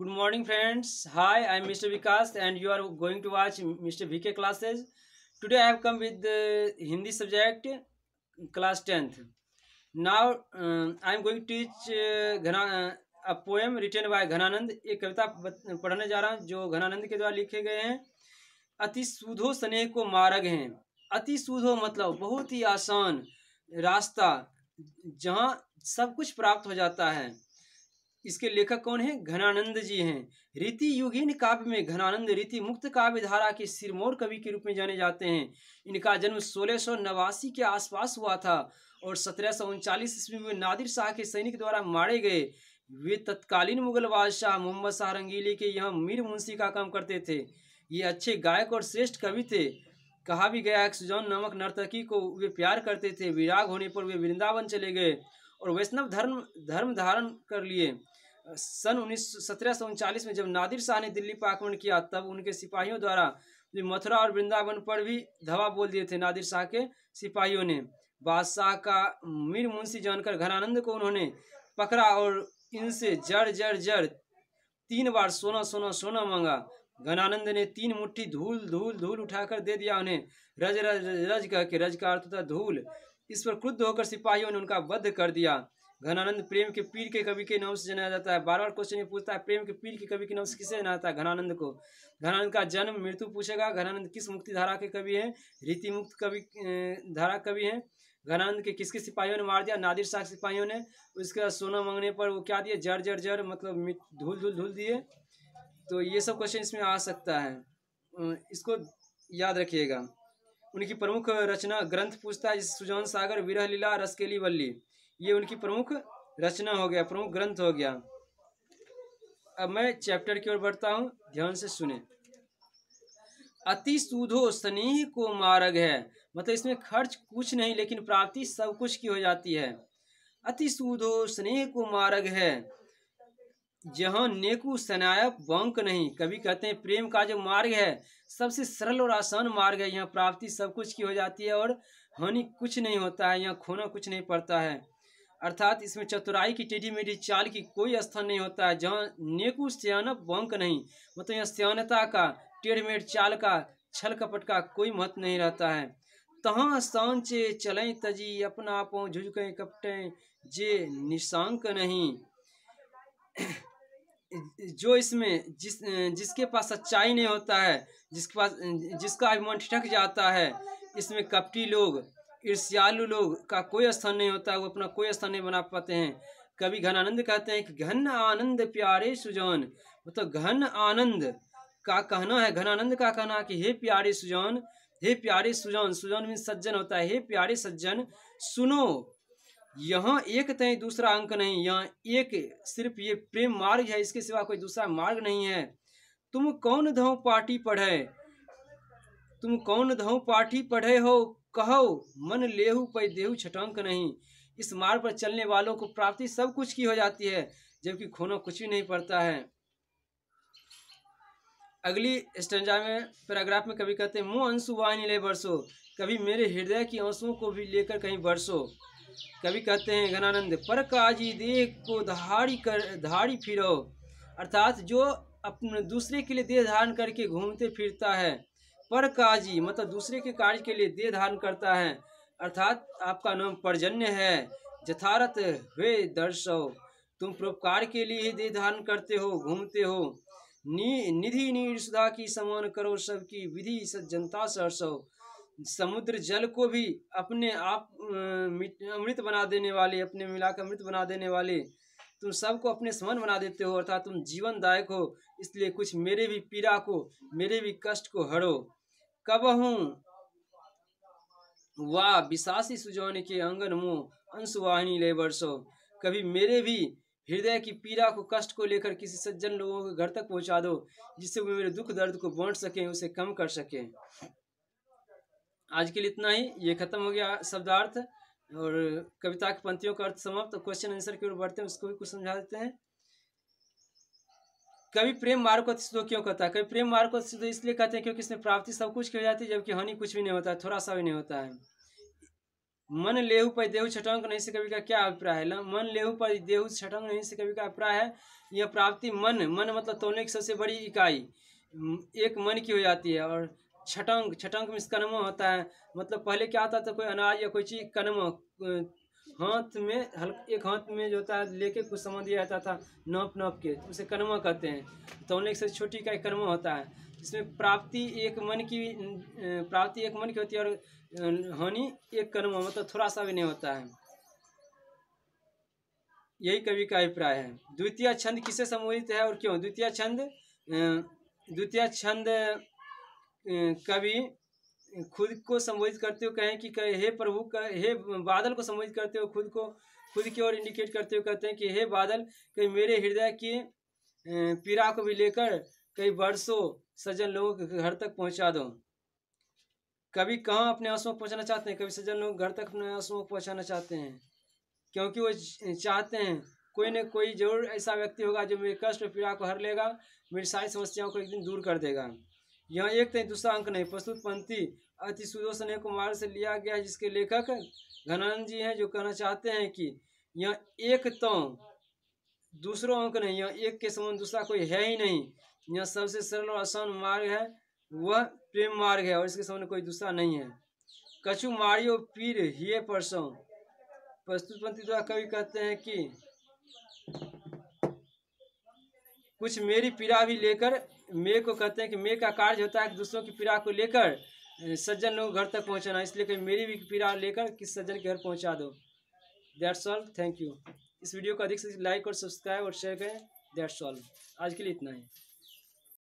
good morning friends hi I am mister Vikas and you are going to watch mister V K classes today I have come with Hindi subject class tenth now I am going to teach घना a poem written by Ghananand एक कविता पढ़ने जा रहा हूँ जो घनानंद के द्वारा लिखे गए हैं अति सुधो स्नेह को मारग हैं अति सुधो मतलब बहुत ही आसान रास्ता जहाँ सब कुछ प्राप्त हो जाता है इसके लेखक कौन है घनानंद जी हैं रीति युगीन काव्य में घनानंद रीति मुक्त काव्य धारा के सिरमौर कवि के रूप में जाने जाते हैं इनका जन्म सोलह नवासी के आसपास हुआ था और सत्रह सौ उनचालीस ईस्वी में नादिर शाह के सैनिक द्वारा मारे गए वे तत्कालीन मुगल बादशाह मोहम्मद शाह रंगीली के यहाँ मीर मुंशी का काम करते थे ये अच्छे गायक और श्रेष्ठ कवि थे कहा भी गया सुजौन सुजान नामक नर्तकी को वे प्यार करते थे विराग होने पर वे वृंदावन चले गए और वैष्णव धर्म धर्म धारण कर लिए सन उन्नीस सत्रह में जब नादिर शाह ने दिल्ली पर आक्रमण किया तब उनके सिपाहियों द्वारा मथुरा और वृंदावन पर भी धवा बोल दिए थे नादिर शाह के सिपाहियों ने बादशाह का मीर मुंशी जानकर घरानंद को उन्होंने पकड़ा और इनसे जड़ जड़ जड़ तीन बार सोना सोना सोना मांगा घनानंद ने तीन मुट्ठी धूल धूल धूल उठाकर दे दिया उन्हें रज रज रज कह के रज का अर्थ था धूल इस पर क्रुद्ध होकर सिपाहियों ने उनका वध कर दिया घनानंद प्रेम के पीर के कवि के नाम से जाना जाता है बार बार क्वेश्चन ये पूछता है प्रेम के पीर के कवि के नाम से किसे जाना जाता है घनानंद को घनानंद का जन्म मृत्यु पूछेगा घनानंद किस मुक्ति धारा के कवि हैं रीति मुक्त कवि धारा कवि हैं घनानंद के किसके सिपाहियों ने मार दिया नादिर शाह सिपाहियों ने उसके बाद सोना मांगने पर वो क्या दिए जर जर जर मतलब धूल धूल धूल दिए तो ये सब क्वेश्चन इसमें आ सकता है इसको याद रखिएगा उनकी प्रमुख रचना ग्रंथ पूछता है सुजान सागर विरह लीला रसकेली वल्ली ये उनकी प्रमुख रचना हो गया प्रमुख ग्रंथ हो गया अब मैं चैप्टर की ओर बढ़ता हूँ ध्यान से सुने अति सुधो स्नेह को मार्ग है मतलब इसमें खर्च कुछ नहीं लेकिन प्राप्ति सब कुछ की हो जाती है अति सुधो स्नेह को मार्ग है जहाँ नेकु सनायब बंक नहीं कभी कहते हैं प्रेम का जो मार्ग है सबसे सरल और आसान मार्ग है यहाँ प्राप्ति सब कुछ की हो जाती है और हानि कुछ नहीं होता है यहाँ खोना कुछ नहीं पड़ता है अर्थात इसमें चतुराई की टेढ़ी मेढ़ी चाल की कोई स्थान नहीं होता है जहाँ नेकू सियानप बंक नहीं मतलब यहाँ सियानता का टेढ़ मेढ़ चाल का छल कपट का कोई महत्व नहीं रहता है तहाँ सांचे चलें तजी अपना आप झुझकें कपटें जे निशांक नहीं जो इसमें जिस जिसके पास सच्चाई नहीं होता है जिसके पास जिसका अभिमान ठिठक जाता है इसमें कपटी लोग ईर्ष्यालु लोग का कोई स्थान नहीं होता वो अपना कोई स्थान नहीं बना पाते हैं कभी घन आनंद कहते हैं कि घन आनंद प्यारे सुजान मतलब तो घन आनंद का कहना है घन आनंद का कहना कि हे प्यारे सुजान हे प्यारे सुजान सुजान मीन सज्जन होता है हे प्यारे सज्जन सुनो यहाँ एक तय दूसरा अंक नहीं यहाँ एक सिर्फ ये प्रेम मार्ग है इसके सिवा कोई दूसरा मार्ग नहीं है तुम कौन धो पाठी पढ़े तुम कौन धो पाठी पढ़े हो कहो मन लेहु पै देहु छटंक नहीं इस मार्ग पर चलने वालों को प्राप्ति सब कुछ की हो जाती है जबकि खोना कुछ भी नहीं पड़ता है अगली स्टंजा में पैराग्राफ में कभी कहते हैं मुँह अंशु वाणी ले बरसो कभी मेरे हृदय की आंसुओं को भी लेकर कहीं बरसो कभी कहते हैं घनानंद पर काजी देह को धारी कर धारी फिरो अर्थात जो अपने दूसरे के लिए देह धारण करके घूमते फिरता है पर काजी मतलब दूसरे के कार्य के लिए देह धारण करता है अर्थात आपका नाम पर्जन्य है यथारत हे दर्शव तुम परोपकार के लिए ही देह धारण करते हो घूमते हो नी निधि सुधा की समान करो सबकी विधि सज्जनता सरसव समुद्र जल को भी अपने आप अमृत बना देने वाले अपने मिलाकर अमृत बना देने वाले तुम सबको अपने समान बना देते हो अर्थात तुम जीवनदायक हो इसलिए कुछ मेरे भी पीड़ा को मेरे भी कष्ट को हरो हूँ वाह विशासी सुजान के अंगन मुँह अंशवाहिनी ले बरसो कभी मेरे भी हृदय की पीड़ा को कष्ट को लेकर किसी सज्जन लोगों के घर तक पहुंचा दो जिससे वो मेरे दुख दर्द को बांट सकें उसे कम कर सकें आज के लिए इतना ही ये खत्म हो गया शब्दार्थ और कविता की पंक्तियों का अर्थ समाप्त तो क्वेश्चन आंसर की ओर बढ़ते हैं उसको भी कुछ समझा देते हैं कभी प्रेम मार्ग को सिद्ध क्यों कहता है कभी प्रेम मार्ग को सिद्ध इसलिए कहते हैं क्योंकि इसमें प्राप्ति सब कुछ की जाती है जबकि हानि कुछ भी नहीं होता है थोड़ा सा भी नहीं होता है मन लेहु पर देहु छटंग नहीं से कभी का क्या अभिप्राय है मन लेहु पर देहु छठंग नहीं से कभी का अभिप्राय है यह प्राप्ति मन मन मतलब तोने की सबसे बड़ी इकाई एक मन की हो जाती है और छठंग छठंग में कर्म होता है मतलब पहले क्या होता था कोई अनाज या कोई चीज कर्म हाथ में हल्का एक हाथ में जो होता है लेके कुछ सामान दिया जाता था नाप नोप के तो उसे कर्मा कहते हैं तो एक से छोटी का एक कर्मा होता है इसमें प्राप्ति एक मन की प्राप्ति एक मन की होती है और हानि एक कर्म मतलब थोड़ा सा भी नहीं होता है यही कवि का अभिप्राय है द्वितीय छंद किसे संबोधित है और क्यों द्वितीय छंद द्वितीय छंद कवि खुद को संबोधित करते हुए कहें कि कहे हे प्रभु हे बादल को संबोधित करते हुए खुद को खुद की ओर इंडिकेट करते हुए कहते हैं कि हे बादल कहीं मेरे हृदय की पीड़ा को भी लेकर कई वर्षों सज्जन लोगों के घर तक पहुंचा दो कभी कहाँ अपने आंसुओं को पहुँचाना चाहते हैं कभी सज्जन लोग घर तक अपने आंसुओं को पहुँचाना चाहते हैं क्योंकि वो चाहते हैं कोई न कोई जरूर ऐसा व्यक्ति होगा जो मेरे कष्ट और पीड़ा को हर लेगा मेरी सारी समस्याओं को एक दिन दूर कर देगा यहाँ एक नहीं दूसरा अंक नहीं प्रस्तुत पंक्ति अति सुदोषण कुमार से लिया गया है जिसके लेखक घनानंद जी हैं जो कहना चाहते हैं कि यहाँ एक तो दूसरों अंक नहीं यहाँ एक के समान दूसरा कोई है ही नहीं यहाँ सबसे सरल और आसान मार्ग है वह प्रेम मार्ग है और इसके समान कोई दूसरा नहीं है कछु मारियो पीर हिये परसों प्रस्तुत पंक्ति द्वारा कवि कहते हैं कि कुछ मेरी पीड़ा भी लेकर मे को कहते हैं कि मे का कार्य होता है कि दूसरों की पीड़ा को लेकर सज्जन लोग घर तक पहुंचाना इसलिए कि मेरी भी पीड़ा लेकर किस सज्जन के घर पहुंचा दो दैट्स ऑल थैंक यू इस वीडियो को अधिक से लाइक और सब्सक्राइब और शेयर करें दैट्स ऑल आज के लिए इतना ही